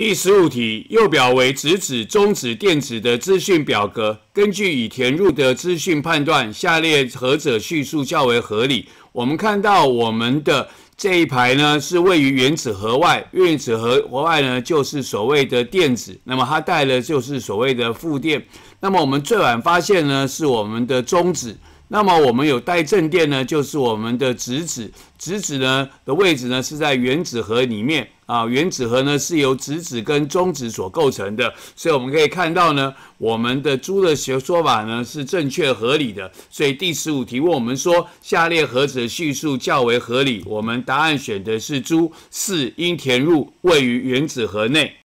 第十五题，右表为直指、中子、电子的资讯表格。根据已填入的资讯判断，下列何者叙述较为合理？我们看到我们的这一排呢，是位于原子核外。原子核外呢，就是所谓的电子。那么它带的就是所谓的负电。那么我们最晚发现呢，是我们的中子。那么我们有带正电呢，就是我们的质子。质子呢的位置呢是在原子核里面啊。原子核呢是由质子跟中子所构成的，所以我们可以看到呢，我们的猪的学说法呢是正确合理的。所以第十五题问我们说，下列何子的序数较为合理，我们答案选的是猪四，应填入位于原子核内。